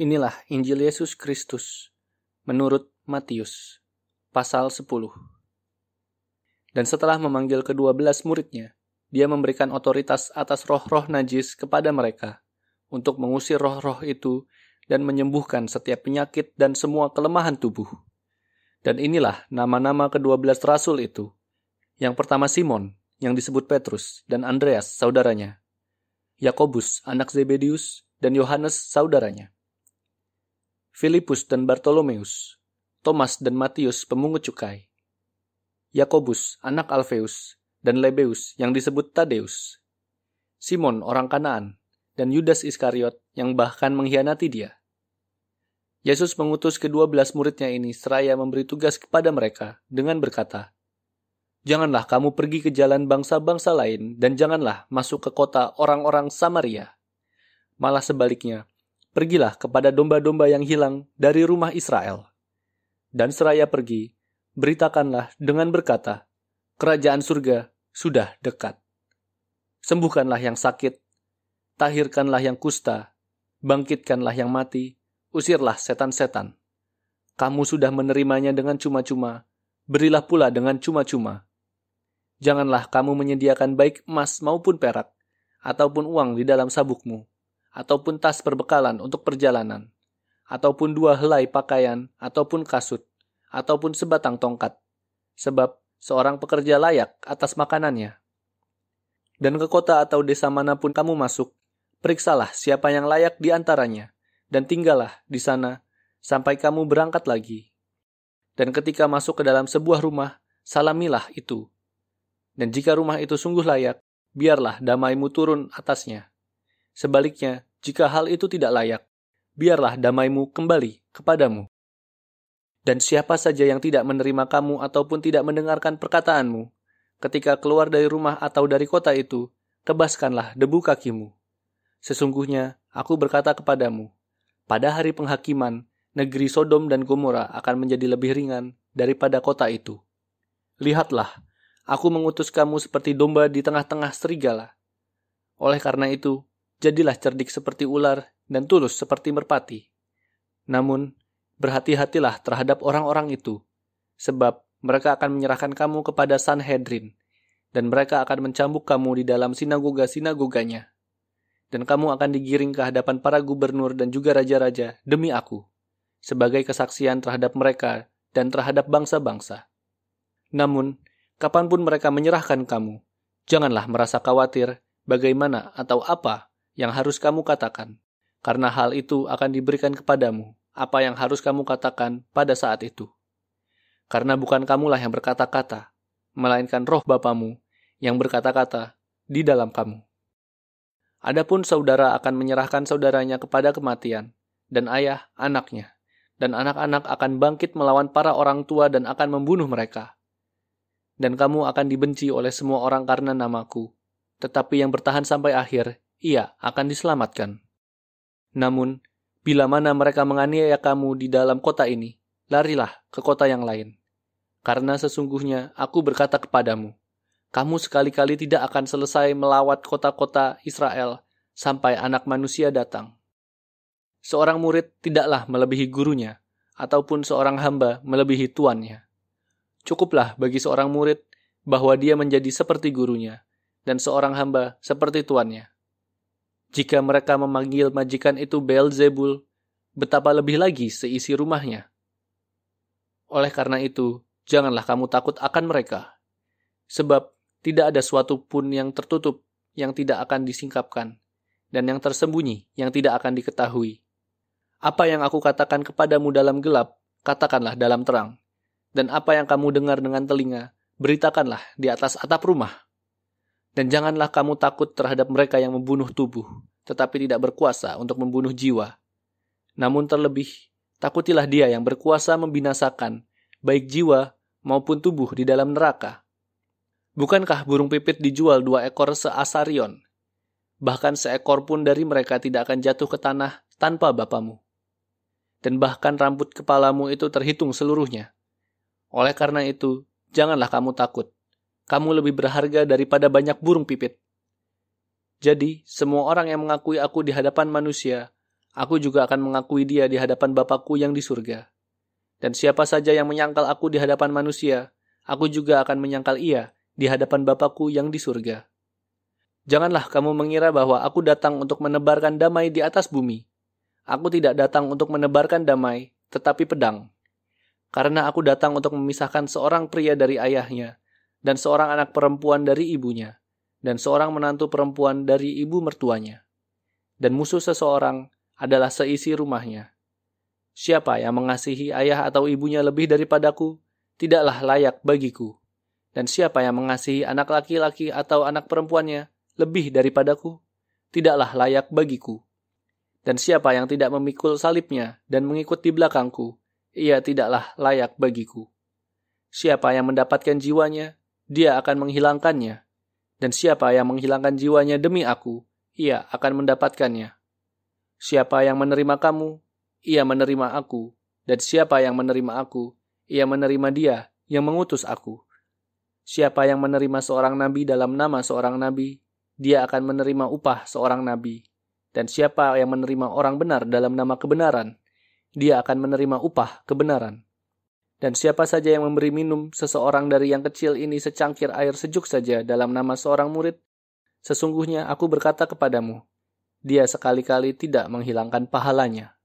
Inilah Injil Yesus Kristus menurut Matius pasal 10. Dan setelah memanggil kedua belas muridnya, dia memberikan otoritas atas roh-roh najis kepada mereka untuk mengusir roh-roh itu dan menyembuhkan setiap penyakit dan semua kelemahan tubuh. Dan inilah nama-nama kedua belas rasul itu. Yang pertama Simon, yang disebut Petrus, dan Andreas, saudaranya. Yakobus, anak Zebedius, dan Yohanes, saudaranya. Filipus dan Bartolomeus, Thomas dan Matius pemungut cukai, Yakobus anak Alfeus, dan Lebeus yang disebut Tadeus, Simon orang Kanaan, dan Yudas Iskariot yang bahkan mengkhianati dia. Yesus mengutus kedua belas muridnya ini seraya memberi tugas kepada mereka dengan berkata, Janganlah kamu pergi ke jalan bangsa-bangsa lain dan janganlah masuk ke kota orang-orang Samaria. Malah sebaliknya, Pergilah kepada domba-domba yang hilang dari rumah Israel. Dan seraya pergi, beritakanlah dengan berkata, Kerajaan surga sudah dekat. Sembuhkanlah yang sakit, tahirkanlah yang kusta, bangkitkanlah yang mati, usirlah setan-setan. Kamu sudah menerimanya dengan cuma-cuma, berilah pula dengan cuma-cuma. Janganlah kamu menyediakan baik emas maupun perak, ataupun uang di dalam sabukmu, ataupun tas perbekalan untuk perjalanan, ataupun dua helai pakaian, ataupun kasut, ataupun sebatang tongkat, sebab seorang pekerja layak atas makanannya. Dan ke kota atau desa manapun kamu masuk, periksalah siapa yang layak di antaranya, dan tinggallah di sana sampai kamu berangkat lagi. Dan ketika masuk ke dalam sebuah rumah, salamilah itu. Dan jika rumah itu sungguh layak, biarlah damaimu turun atasnya. Sebaliknya, jika hal itu tidak layak, biarlah damaimu kembali kepadamu. Dan siapa saja yang tidak menerima kamu ataupun tidak mendengarkan perkataanmu, ketika keluar dari rumah atau dari kota itu, tebaskanlah debu kakimu. Sesungguhnya, aku berkata kepadamu, pada hari penghakiman, negeri Sodom dan Gomora akan menjadi lebih ringan daripada kota itu. Lihatlah, aku mengutus kamu seperti domba di tengah-tengah serigala. Oleh karena itu, Jadilah cerdik seperti ular dan tulus seperti merpati. Namun, berhati-hatilah terhadap orang-orang itu, sebab mereka akan menyerahkan kamu kepada Sanhedrin, dan mereka akan mencambuk kamu di dalam sinagoga-sinagoganya. Dan kamu akan digiring ke hadapan para gubernur dan juga raja-raja demi aku, sebagai kesaksian terhadap mereka dan terhadap bangsa-bangsa. Namun, kapanpun mereka menyerahkan kamu, janganlah merasa khawatir bagaimana atau apa yang harus kamu katakan, karena hal itu akan diberikan kepadamu apa yang harus kamu katakan pada saat itu. Karena bukan kamulah yang berkata-kata, melainkan roh Bapamu yang berkata-kata di dalam kamu. Adapun saudara akan menyerahkan saudaranya kepada kematian, dan ayah anaknya, dan anak-anak akan bangkit melawan para orang tua dan akan membunuh mereka. Dan kamu akan dibenci oleh semua orang karena namaku, tetapi yang bertahan sampai akhir, ia akan diselamatkan. Namun, bila mana mereka menganiaya kamu di dalam kota ini, larilah ke kota yang lain. Karena sesungguhnya aku berkata kepadamu, kamu sekali-kali tidak akan selesai melawat kota-kota Israel sampai anak manusia datang. Seorang murid tidaklah melebihi gurunya, ataupun seorang hamba melebihi tuannya. Cukuplah bagi seorang murid bahwa dia menjadi seperti gurunya, dan seorang hamba seperti tuannya. Jika mereka memanggil majikan itu Zebul, betapa lebih lagi seisi rumahnya. Oleh karena itu, janganlah kamu takut akan mereka, sebab tidak ada suatu pun yang tertutup yang tidak akan disingkapkan, dan yang tersembunyi yang tidak akan diketahui. Apa yang aku katakan kepadamu dalam gelap, katakanlah dalam terang, dan apa yang kamu dengar dengan telinga, beritakanlah di atas atap rumah. Dan janganlah kamu takut terhadap mereka yang membunuh tubuh, tetapi tidak berkuasa untuk membunuh jiwa. Namun terlebih, takutilah dia yang berkuasa membinasakan, baik jiwa maupun tubuh di dalam neraka. Bukankah burung pipit dijual dua ekor seasarion? Bahkan seekor pun dari mereka tidak akan jatuh ke tanah tanpa bapamu. Dan bahkan rambut kepalamu itu terhitung seluruhnya. Oleh karena itu, janganlah kamu takut kamu lebih berharga daripada banyak burung pipit. Jadi, semua orang yang mengakui aku di hadapan manusia, aku juga akan mengakui dia di hadapan Bapakku yang di surga. Dan siapa saja yang menyangkal aku di hadapan manusia, aku juga akan menyangkal ia di hadapan Bapakku yang di surga. Janganlah kamu mengira bahwa aku datang untuk menebarkan damai di atas bumi. Aku tidak datang untuk menebarkan damai, tetapi pedang. Karena aku datang untuk memisahkan seorang pria dari ayahnya, dan seorang anak perempuan dari ibunya, dan seorang menantu perempuan dari ibu mertuanya. Dan musuh seseorang adalah seisi rumahnya. Siapa yang mengasihi ayah atau ibunya lebih daripadaku, tidaklah layak bagiku. Dan siapa yang mengasihi anak laki-laki atau anak perempuannya lebih daripadaku, tidaklah layak bagiku. Dan siapa yang tidak memikul salibnya dan mengikut di belakangku, ia tidaklah layak bagiku. Siapa yang mendapatkan jiwanya dia akan menghilangkannya. Dan siapa yang menghilangkan jiwanya demi aku, ia akan mendapatkannya. Siapa yang menerima kamu, ia menerima aku. Dan siapa yang menerima aku, ia menerima dia yang mengutus aku. Siapa yang menerima seorang nabi dalam nama seorang nabi, dia akan menerima upah seorang nabi. Dan siapa yang menerima orang benar dalam nama kebenaran, dia akan menerima upah kebenaran. Dan siapa saja yang memberi minum seseorang dari yang kecil ini secangkir air sejuk saja dalam nama seorang murid, sesungguhnya aku berkata kepadamu, dia sekali-kali tidak menghilangkan pahalanya.